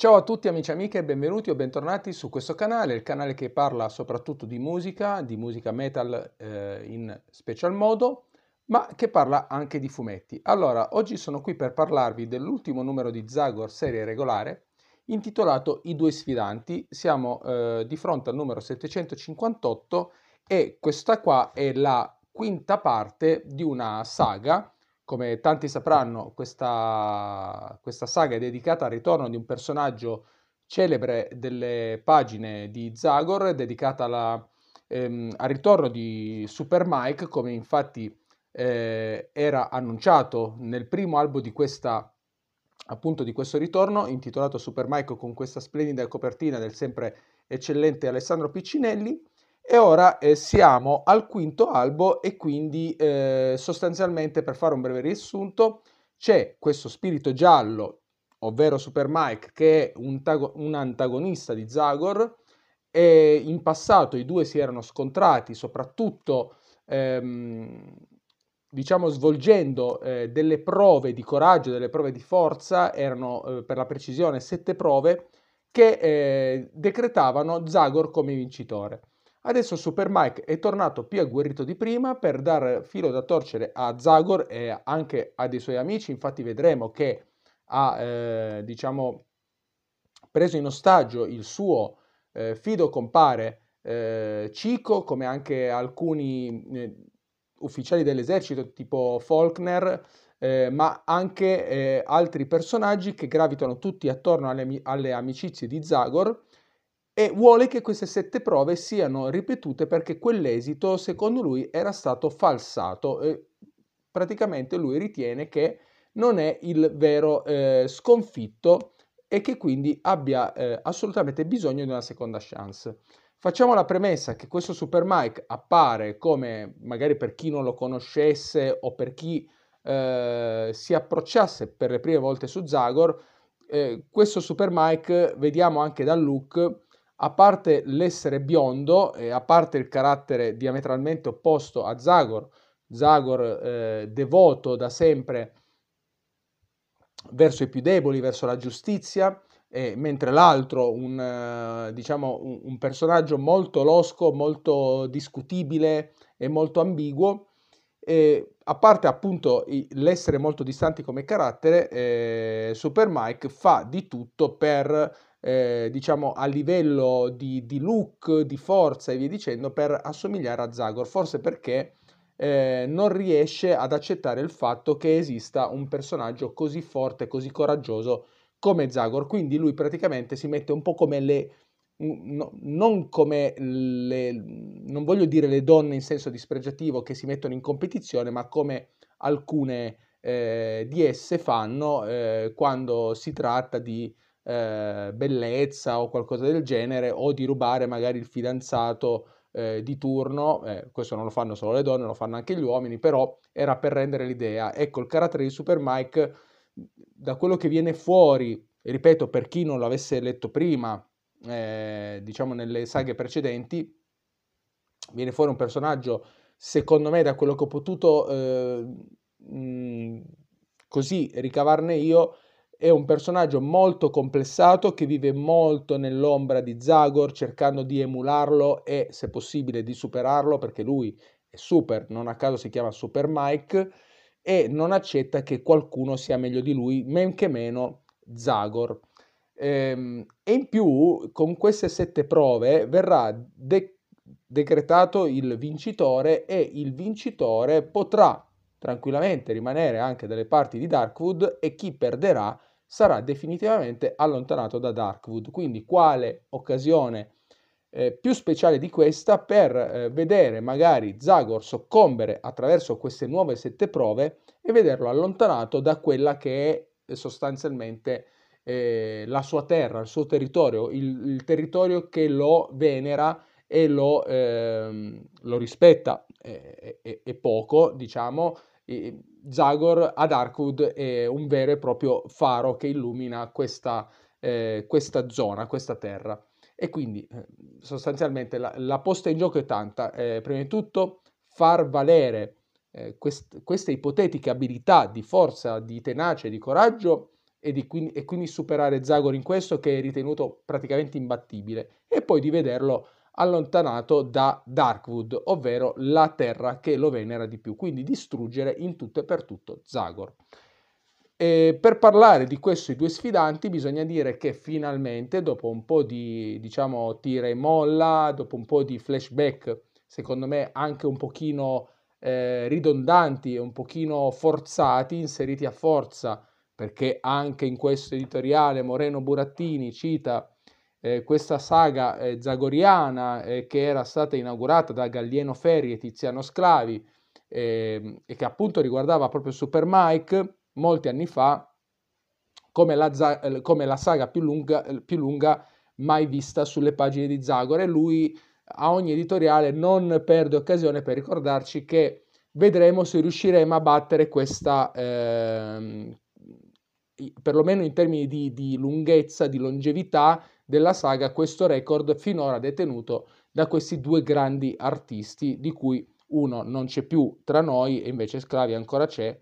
Ciao a tutti amici e amiche benvenuti o bentornati su questo canale, il canale che parla soprattutto di musica, di musica metal eh, in special modo, ma che parla anche di fumetti. Allora, oggi sono qui per parlarvi dell'ultimo numero di Zagor serie regolare, intitolato I due sfidanti. Siamo eh, di fronte al numero 758 e questa qua è la quinta parte di una saga come tanti sapranno, questa, questa saga è dedicata al ritorno di un personaggio celebre delle pagine di Zagor, dedicata alla, ehm, al ritorno di Super Mike, come infatti eh, era annunciato nel primo albo di questa appunto di questo ritorno intitolato Super Mike con questa splendida copertina del sempre eccellente Alessandro Piccinelli e ora eh, siamo al quinto albo e quindi eh, sostanzialmente per fare un breve riassunto c'è questo spirito giallo, ovvero Super Mike, che è un, tago- un antagonista di Zagor. E in passato i due si erano scontrati, soprattutto ehm, diciamo svolgendo eh, delle prove di coraggio, delle prove di forza, erano eh, per la precisione sette prove che eh, decretavano Zagor come vincitore. Adesso Super Mike è tornato più agguerrito di prima per dar filo da torcere a Zagor e anche a dei suoi amici, infatti vedremo che ha eh, diciamo, preso in ostaggio il suo eh, fido compare eh, Cico, come anche alcuni eh, ufficiali dell'esercito tipo Faulkner, eh, ma anche eh, altri personaggi che gravitano tutti attorno alle, alle, amicizie di Zagor e vuole che queste sette prove siano ripetute perché quell'esito secondo lui era stato falsato. E praticamente lui ritiene che non è il vero eh, sconfitto e che quindi abbia eh, assolutamente bisogno di una seconda chance. Facciamo la premessa che questo Super Mike appare come, magari per chi non lo conoscesse o per chi eh, si approcciasse per le prime volte su Zagor, eh, questo Super Mike, vediamo anche dal look, a parte l'essere biondo e eh, a parte il carattere diametralmente opposto a Zagor, Zagor eh, devoto da sempre verso i più deboli, verso la giustizia, eh, mentre l'altro, un, eh, diciamo, un, un, personaggio molto losco, molto discutibile e molto ambiguo, e a parte appunto l'essere molto distanti come carattere, eh, Super Mike fa di tutto per eh, diciamo a livello di, di, look, di forza e via dicendo per assomigliare a Zagor, forse perché eh, non riesce ad accettare il fatto che esista un personaggio così forte, così coraggioso come Zagor, quindi lui praticamente si mette un po' come le... No, non come le... non voglio dire le donne in senso dispregiativo che si mettono in competizione, ma come alcune eh, di esse fanno eh, quando si tratta di eh, bellezza o qualcosa del genere o di rubare magari il fidanzato eh, di turno, eh, questo non lo fanno solo le donne, lo fanno anche gli uomini, però era per rendere l'idea. Ecco, il carattere di Super Mike, da quello che viene fuori, ripeto, per chi non l'avesse letto prima, eh, diciamo nelle saghe precedenti, viene fuori un personaggio, secondo me, da quello che ho potuto eh, mh, così ricavarne io, è un personaggio molto complessato che vive molto nell'ombra di Zagor, cercando di emularlo e, se possibile, di superarlo, perché lui è super, non a caso si chiama Super Mike, e non accetta che qualcuno sia meglio di lui, men che meno Zagor. Ehm, e in più, con queste sette prove, verrà de- decretato il vincitore e il vincitore potrà tranquillamente rimanere anche dalle parti di Darkwood e chi perderà sarà definitivamente allontanato da Darkwood. Quindi quale occasione eh, più speciale di questa per eh, vedere magari Zagor soccombere attraverso queste nuove sette prove e vederlo allontanato da quella che è eh, sostanzialmente eh, la sua terra, il suo territorio, il, il territorio che lo venera e lo, ehm, lo rispetta eh, e poco, diciamo, Zagor ad Arkwood è un vero e proprio faro che illumina questa, eh, questa zona, questa terra. E quindi eh, sostanzialmente la, la, posta in gioco è tanta. Eh, prima di tutto far valere eh, quest, queste ipotetiche abilità di forza, di tenacia, di coraggio e, di, e quindi superare Zagor in questo che è ritenuto praticamente imbattibile e poi di vederlo allontanato da Darkwood, ovvero la terra che lo venera di più, quindi distruggere in tutto e per tutto Zagor. E per parlare di questi due sfidanti bisogna dire che finalmente, dopo un po' di diciamo, tira e molla, dopo un po' di flashback, secondo me anche un pochino eh, ridondanti e un pochino forzati, inseriti a forza, perché anche in questo editoriale Moreno Burattini cita eh, questa saga eh, zagoriana eh, che era stata inaugurata da Gallieno Ferri e Tiziano Sclavi ehm, e che appunto riguardava proprio Super Mike molti anni fa come la, eh, come la saga più lunga, eh, più lunga, mai vista sulle pagine di Zagore. lui a ogni editoriale non perde occasione per ricordarci che vedremo se riusciremo a battere questa, ehm, perlomeno in termini di, di lunghezza, di longevità, della saga questo record finora detenuto da questi due grandi artisti di cui uno non c'è più tra noi e invece Sclavi ancora c'è,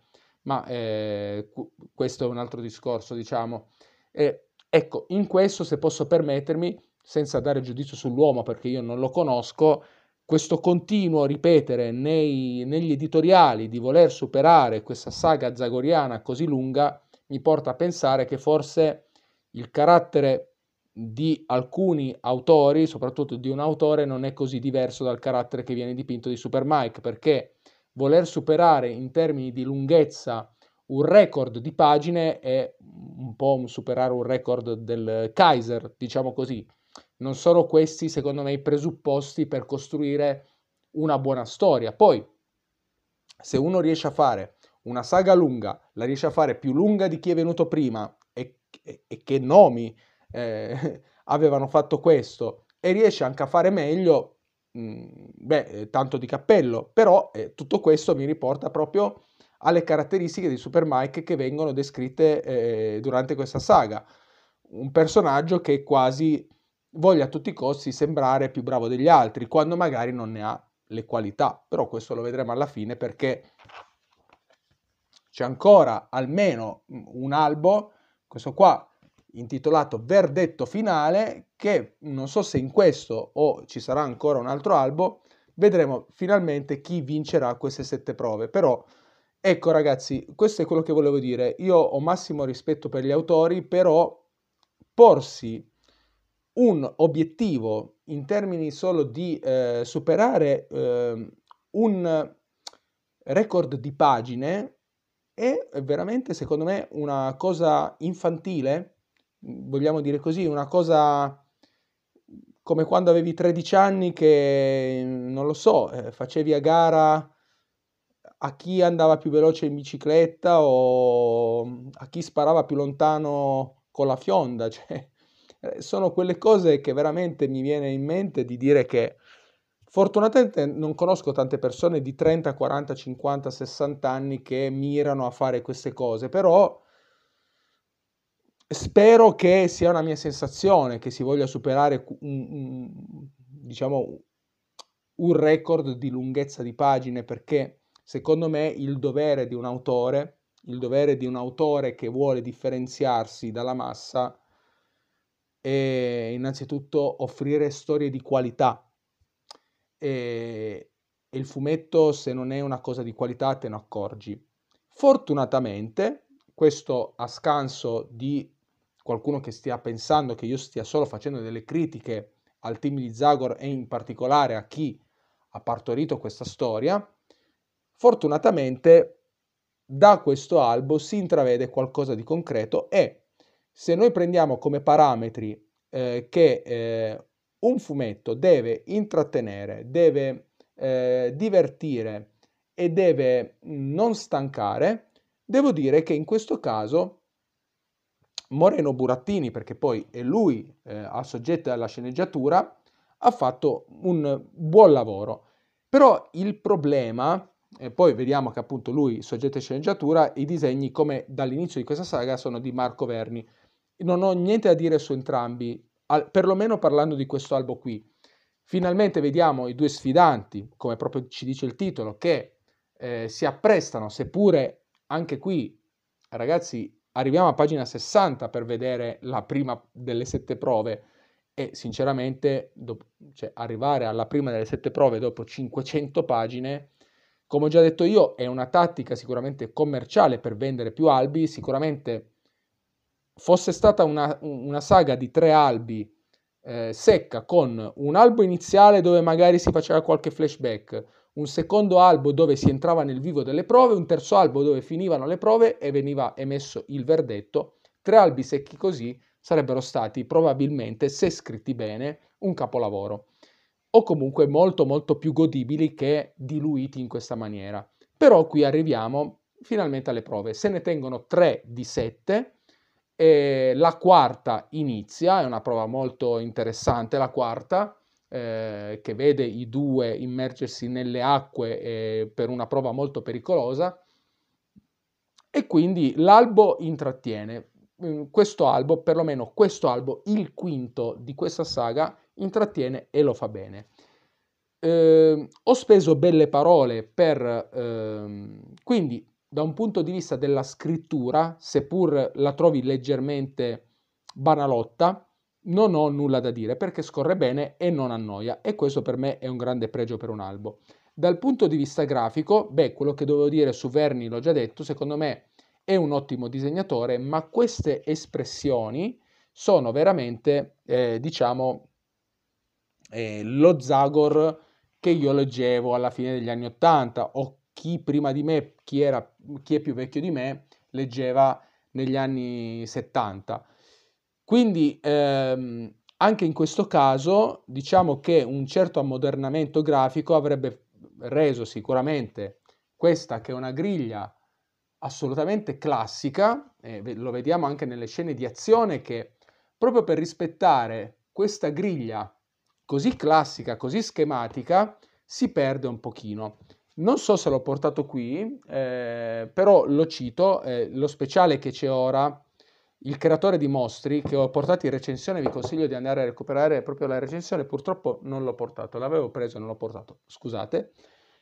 ma eh, questo è un altro discorso, diciamo. Eh, ecco, in questo, se posso permettermi, senza dare giudizio sull'uomo perché io non lo conosco, questo continuo ripetere nei, negli editoriali di voler superare questa saga zagoriana così lunga mi porta a pensare che forse il carattere di alcuni autori, soprattutto di un autore, non è così diverso dal carattere che viene dipinto di Super Mike, perché voler superare in termini di lunghezza un record di pagine è un po' superare un record del Kaiser, diciamo così. Non sono questi, secondo me, i presupposti per costruire una buona storia. Poi, se uno riesce a fare una saga lunga, la riesce a fare più lunga di chi è venuto prima e, e, e che nomi eh, avevano fatto questo e riesce anche a fare meglio, mh, mm, beh, eh, tanto di cappello, però eh, tutto questo mi riporta proprio alle caratteristiche di Super Mike che vengono descritte eh, durante questa saga. Un personaggio che quasi voglia a tutti i costi sembrare più bravo degli altri, quando magari non ne ha le qualità, però questo lo vedremo alla fine perché c'è ancora almeno mm, un albo, questo qua intitolato Verdetto finale che non so se in questo o ci sarà ancora un altro albo vedremo finalmente chi vincerà queste sette prove però ecco ragazzi questo è quello che volevo dire io ho massimo rispetto per gli autori però porsi un obiettivo in termini solo di eh, superare eh, un record di pagine è veramente secondo me una cosa infantile vogliamo dire così, una cosa come quando avevi 13 anni che, mm, non lo so, eh, facevi a gara a chi andava più veloce in bicicletta o mm, a chi sparava più lontano con la fionda. Cioè, eh, sono quelle cose che veramente mi viene in mente di dire che fortunatamente non conosco tante persone di 30, 40, 50, 60 anni che mirano a fare queste cose, però spero che sia una mia sensazione che si voglia superare un, un, diciamo, un record di lunghezza di pagine perché secondo me il dovere di un autore, il dovere di un autore che vuole differenziarsi dalla massa è innanzitutto offrire storie di qualità. E, il fumetto, se non è una cosa di qualità, te ne accorgi. Fortunatamente, questo a scanso di qualcuno che stia pensando che io stia solo facendo delle critiche al team di Zagor e in particolare a chi ha partorito questa storia, fortunatamente da questo albo si intravede qualcosa di concreto e se noi prendiamo come parametri eh, che eh, un fumetto deve intrattenere, deve eh, divertire e deve non stancare, devo dire che in questo caso Moreno Burattini, perché poi è lui eh, a soggetto alla sceneggiatura, ha fatto un buon lavoro. Però il problema, e poi vediamo che appunto lui soggetto a sceneggiatura, i disegni come dall'inizio di questa saga sono di Marco Verni. Non ho niente da dire su entrambi, al, perlomeno parlando di questo albo qui. Finalmente vediamo i due sfidanti, come proprio ci dice il titolo, che eh, si apprestano, seppure anche qui, ragazzi, arriviamo a pagina 60 per vedere la prima delle sette prove e sinceramente dopo, cioè, arrivare alla prima delle sette prove dopo 500 pagine, come ho già detto io, è una tattica sicuramente commerciale per vendere più albi, sicuramente fosse stata una, una saga di tre albi eh, secca con un albo iniziale dove magari si faceva qualche flashback, un secondo albo dove si entrava nel vivo delle prove, un terzo albo dove finivano le prove e veniva emesso il verdetto. Tre albi secchi così sarebbero stati probabilmente, se scritti bene, un capolavoro o comunque molto molto più godibili che diluiti in questa maniera. Però qui arriviamo finalmente alle prove. Se ne tengono tre di sette. la quarta inizia, è una prova molto interessante la quarta, eh, che vede i due immergersi nelle acque eh, per una prova molto pericolosa e quindi l'albo intrattiene mm, questo albo, perlomeno questo albo, il quinto di questa saga, intrattiene e lo fa bene. Eh, ho speso belle parole per... Ehm, quindi, da un punto di vista della scrittura, seppur la trovi leggermente banalotta, non ho nulla da dire perché scorre bene e non annoia e questo per me è un grande pregio per un albo. Dal punto di vista grafico, beh, quello che dovevo dire su Verni l'ho già detto, secondo me è un ottimo disegnatore, ma queste espressioni sono veramente, eh, diciamo, eh, lo Zagor che io leggevo alla fine degli anni Ottanta o chi prima di me, chi, era, chi è più vecchio di me, leggeva negli anni 70 quindi ehm, anche in questo caso diciamo che un certo ammodernamento grafico avrebbe reso sicuramente questa che è una griglia assolutamente classica, eh, lo vediamo anche nelle scene di azione che proprio per rispettare questa griglia così classica, così schematica, si perde un pochino. Non so se l'ho portato qui, eh, però lo cito, eh, lo speciale che c'è ora il creatore di mostri che ho portato in recensione, vi consiglio di andare a recuperare proprio la recensione, purtroppo non l'ho portato, l'avevo preso e non l'ho portato, scusate.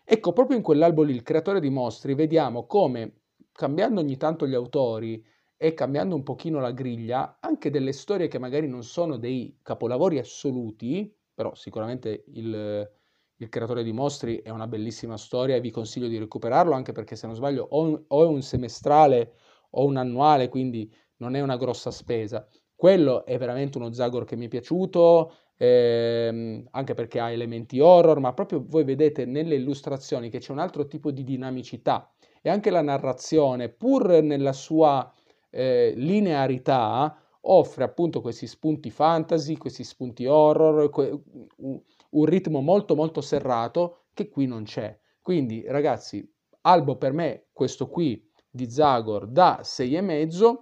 Ecco, proprio in quell'albo lì, il creatore di mostri, vediamo come cambiando ogni tanto gli autori e cambiando un pochino la griglia, anche delle storie che magari non sono dei capolavori assoluti, però sicuramente il, il creatore di mostri è una bellissima storia e vi consiglio di recuperarlo anche perché se non sbaglio o è un semestrale o un annuale, quindi non è una grossa spesa. Quello è veramente uno Zagor che mi è piaciuto, ehm, anche perché ha elementi horror, ma proprio voi vedete nelle illustrazioni che c'è un altro tipo di dinamicità e anche la narrazione, pur nella sua eh, linearità, offre appunto questi spunti fantasy, questi spunti horror, que- un ritmo molto molto serrato che qui non c'è. Quindi ragazzi, Albo per me questo qui di Zagor da 6,5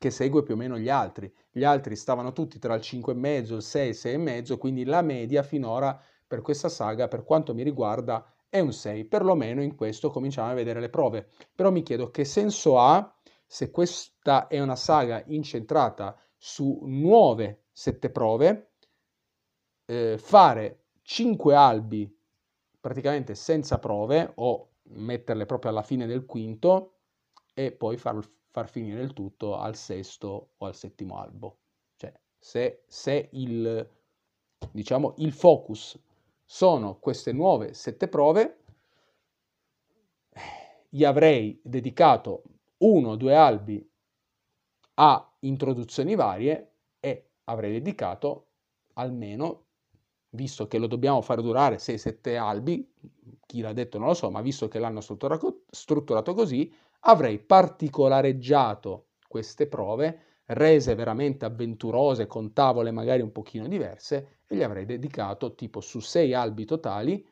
che segue più o meno gli altri. Gli altri stavano tutti tra il 5,5 e il 6, il 6,5, quindi la media finora per questa saga, per quanto mi riguarda, è un 6, perlomeno in questo cominciamo a vedere le prove. Però mi chiedo che senso ha se questa è una saga incentrata su nuove sette prove, eh, fare 5 albi praticamente senza prove o metterle proprio alla fine del quinto e poi farlo far finire il tutto al sesto o al settimo albo. Cioè, se, se il, diciamo, il focus sono queste nuove sette prove, gli avrei dedicato uno o due albi a introduzioni varie e avrei dedicato almeno, visto che lo dobbiamo far durare 6-7 albi, chi l'ha detto non lo so, ma visto che l'hanno strutturato, strutturato così, avrei particolareggiato queste prove, rese veramente avventurose con tavole magari un pochino diverse e gli avrei dedicato tipo su sei albi totali,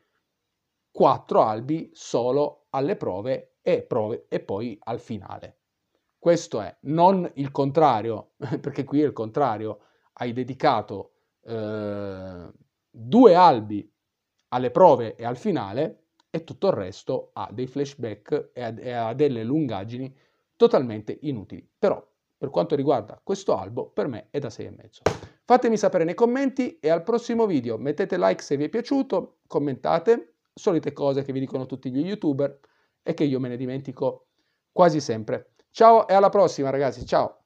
quattro albi solo alle prove e, prove e poi al finale. Questo è non il contrario, perché qui è il contrario, hai dedicato eh, due albi alle prove e al finale e tutto il resto ha dei flashback e ha, delle lungaggini totalmente inutili. Però per quanto riguarda questo albo per me è da 6,5. Fatemi sapere nei commenti e al prossimo video mettete like se vi è piaciuto, commentate, solite cose che vi dicono tutti gli youtuber e che io me ne dimentico quasi sempre. Ciao e alla prossima ragazzi, ciao!